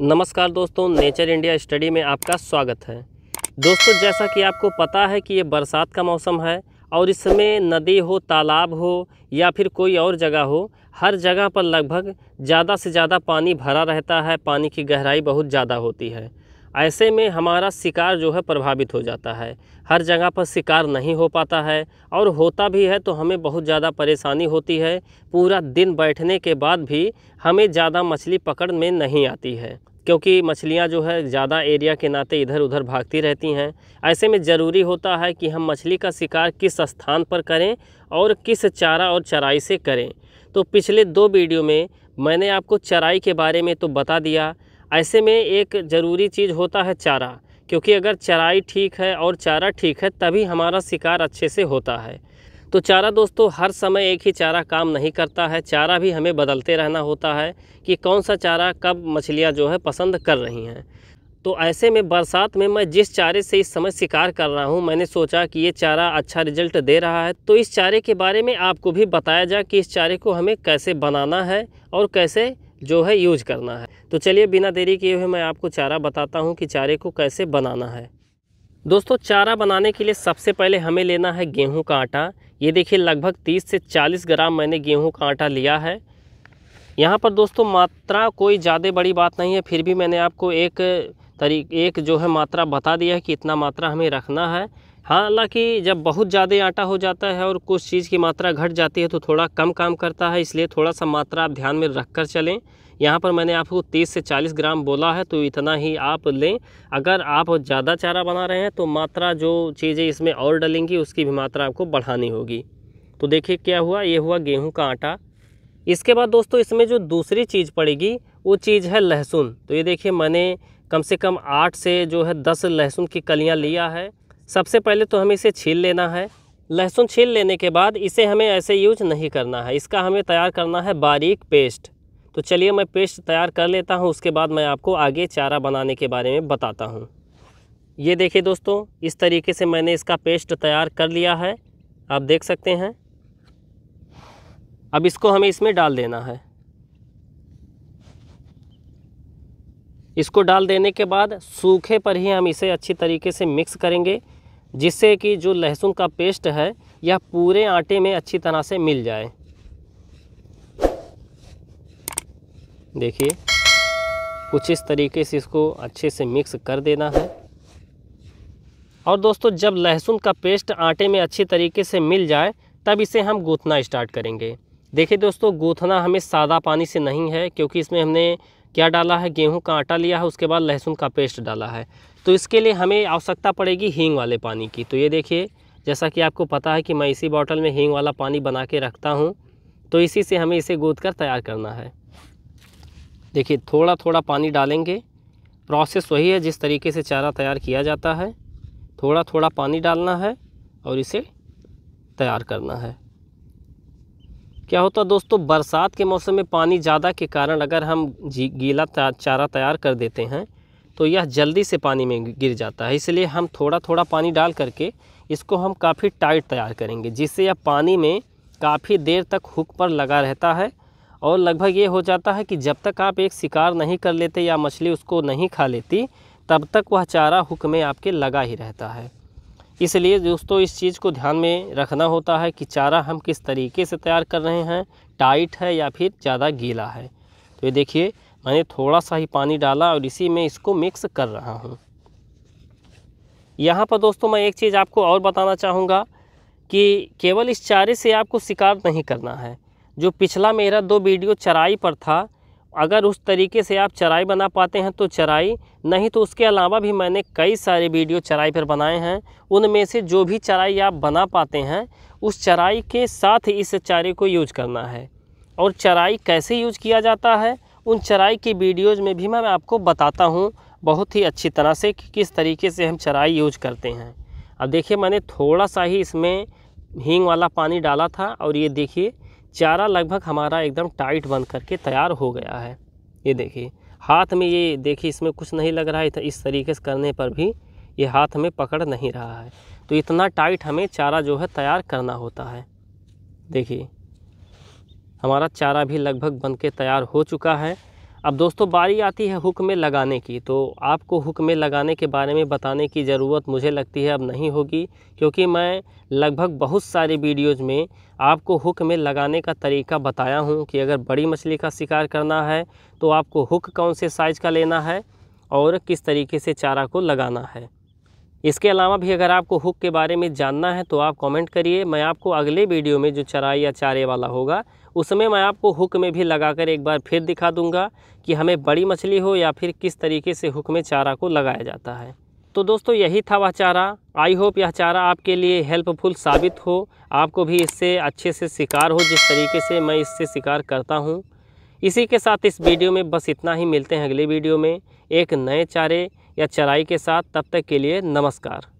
नमस्कार दोस्तों nature India study में आपका स्वागत है दोस्तों जैसा कि आपको पता है कि ये बरसात का मौसम है और इसमें नदी हो तालाब हो या फिर कोई और जगह हो हर जगह पर लगभग ज़्यादा से ज़्यादा पानी भरा रहता है पानी की गहराई बहुत ज़्यादा होती है ऐसे में हमारा शिकार जो है प्रभावित हो जाता है हर जगह पर शिकार नहीं हो पाता है और होता भी है तो हमें बहुत ज़्यादा परेशानी होती है पूरा दिन बैठने के बाद भी हमें ज़्यादा मछली पकड़ में नहीं आती है क्योंकि मछलियाँ जो है ज़्यादा एरिया के नाते इधर उधर भागती रहती हैं ऐसे में ज़रूरी होता है कि हम मछली का शिकार किस स्थान पर करें और किस चारा और चराई से करें तो पिछले दो वीडियो में मैंने आपको चराई के बारे में तो बता दिया ऐसे में एक ज़रूरी चीज़ होता है चारा क्योंकि अगर चराई ठीक है और चारा ठीक है तभी हमारा शिकार अच्छे से होता है तो चारा दोस्तों हर समय एक ही चारा काम नहीं करता है चारा भी हमें बदलते रहना होता है कि कौन सा चारा कब मछलियाँ जो है पसंद कर रही हैं तो ऐसे में बरसात में मैं जिस चारे से इस समय शिकार कर रहा हूँ मैंने सोचा कि ये चारा अच्छा रिजल्ट दे रहा है तो इस चारे के बारे में आपको भी बताया जाए कि इस चारे को हमें कैसे बनाना है और कैसे जो है यूज करना है तो चलिए बिना देरी किए हुए मैं आपको चारा बताता हूँ कि चारे को कैसे बनाना है दोस्तों चारा बनाने के लिए सबसे पहले हमें लेना है गेहूं का आटा ये देखिए लगभग 30 से 40 ग्राम मैंने गेहूं का आटा लिया है यहाँ पर दोस्तों मात्रा कोई ज़्यादा बड़ी बात नहीं है फिर भी मैंने आपको एक तरी एक जो है मात्रा बता दिया है कि इतना मात्रा हमें रखना है हालांकि जब बहुत ज़्यादा आटा हो जाता है और कुछ चीज़ की मात्रा घट जाती है तो थोड़ा कम काम करता है इसलिए थोड़ा सा मात्रा आप ध्यान में रख कर चलें यहाँ पर मैंने आपको 30 से 40 ग्राम बोला है तो इतना ही आप लें अगर आप ज़्यादा चारा बना रहे हैं तो मात्रा जो चीज़ें इसमें और डलेंगी उसकी भी मात्रा आपको बढ़ानी होगी तो देखिए क्या हुआ ये हुआ गेहूँ का आटा इसके बाद दोस्तों इसमें जो दूसरी चीज़ पड़ेगी वो चीज़ है लहसुन तो ये देखिए मैंने कम से कम आठ से जो है दस लहसुन की कलियाँ लिया है सबसे पहले तो हमें इसे छील लेना है लहसुन छील लेने के बाद इसे हमें ऐसे यूज नहीं करना है इसका हमें तैयार करना है बारीक पेस्ट तो चलिए मैं पेस्ट तैयार कर लेता हूँ उसके बाद मैं आपको आगे चारा बनाने के बारे में बताता हूँ ये देखिए दोस्तों इस तरीके से मैंने इसका पेस्ट तैयार कर लिया है आप देख सकते हैं अब इसको हमें इसमें डाल देना है इसको डाल देने के बाद सूखे पर ही हम इसे अच्छी तरीके से मिक्स करेंगे जिससे कि जो लहसुन का पेस्ट है यह पूरे आटे में अच्छी तरह से मिल जाए देखिए कुछ इस तरीके से इसको अच्छे से मिक्स कर देना है और दोस्तों जब लहसुन का पेस्ट आटे में अच्छी तरीके से मिल जाए तब इसे हम गूँथना स्टार्ट करेंगे देखिए दोस्तों गूँथना हमें सादा पानी से नहीं है क्योंकि इसमें हमने क्या डाला है गेहूं का आटा लिया है उसके बाद लहसुन का पेस्ट डाला है तो इसके लिए हमें आवश्यकता पड़ेगी हींग वाले पानी की तो ये देखिए जैसा कि आपको पता है कि मैं इसी बॉटल में हींग वाला पानी बना के रखता हूँ तो इसी से हमें इसे गूद कर तैयार करना है देखिए थोड़ा थोड़ा पानी डालेंगे प्रोसेस वही है जिस तरीके से चारा तैयार किया जाता है थोड़ा थोड़ा पानी डालना है और इसे तैयार करना है क्या होता दोस्तों बरसात के मौसम में पानी ज़्यादा के कारण अगर हम जी गीला चारा तैयार कर देते हैं तो यह जल्दी से पानी में गिर जाता है इसलिए हम थोड़ा थोड़ा पानी डाल करके इसको हम काफ़ी टाइट तैयार करेंगे जिससे यह पानी में काफ़ी देर तक हुक पर लगा रहता है और लगभग ये हो जाता है कि जब तक आप एक शिकार नहीं कर लेते या मछली उसको नहीं खा लेती तब तक वह चारा हुक में आपके लगा ही रहता है इसलिए दोस्तों इस चीज़ को ध्यान में रखना होता है कि चारा हम किस तरीके से तैयार कर रहे हैं टाइट है या फिर ज़्यादा गीला है तो ये देखिए मैंने थोड़ा सा ही पानी डाला और इसी में इसको मिक्स कर रहा हूँ यहाँ पर दोस्तों मैं एक चीज़ आपको और बताना चाहूँगा कि केवल इस चारे से आपको शिकार नहीं करना है जो पिछला मेरा दो वीडियो चराई पर था अगर उस तरीके से आप चराई बना पाते हैं तो चराई नहीं तो उसके अलावा भी मैंने कई सारे वीडियो चराई पर बनाए हैं उनमें से जो भी चराई आप बना पाते हैं उस चराई के साथ इस चारे को यूज करना है और चराई कैसे यूज किया जाता है उन चराई की वीडियोज़ में भी मैं आपको बताता हूँ बहुत ही अच्छी तरह से कि किस तरीके से हम चराई यूज करते हैं अब देखिए मैंने थोड़ा सा ही इसमें हींग वाला पानी डाला था और ये देखिए चारा लगभग हमारा एकदम टाइट बंद करके तैयार हो गया है ये देखिए हाथ में ये देखिए इसमें कुछ नहीं लग रहा है इस तरीके से करने पर भी ये हाथ में पकड़ नहीं रहा है तो इतना टाइट हमें चारा जो है तैयार करना होता है देखिए हमारा चारा भी लगभग बन के तैयार हो चुका है अब दोस्तों बारी आती है हुक में लगाने की तो आपको हुक में लगाने के बारे में बताने की ज़रूरत मुझे लगती है अब नहीं होगी क्योंकि मैं लगभग बहुत सारे वीडियोज़ में आपको हुक में लगाने का तरीका बताया हूँ कि अगर बड़ी मछली का शिकार करना है तो आपको हुक कौन से साइज़ का लेना है और किस तरीके से चारा को लगाना है इसके अलावा भी अगर आपको हुक के बारे में जानना है तो आप कमेंट करिए मैं आपको अगले वीडियो में जो चराई या चारे वाला होगा उसमें मैं आपको हुक में भी लगाकर एक बार फिर दिखा दूंगा कि हमें बड़ी मछली हो या फिर किस तरीके से हुक में चारा को लगाया जाता है तो दोस्तों यही था वह चारा आई होप यह चारा आपके लिए हेल्पफुल साबित हो आपको भी इससे अच्छे से शिकार हो जिस तरीके से मैं इससे शिकार करता हूँ इसी के साथ इस वीडियो में बस इतना ही मिलते हैं अगले वीडियो में एक नए चारे या चराई के साथ तब तक के लिए नमस्कार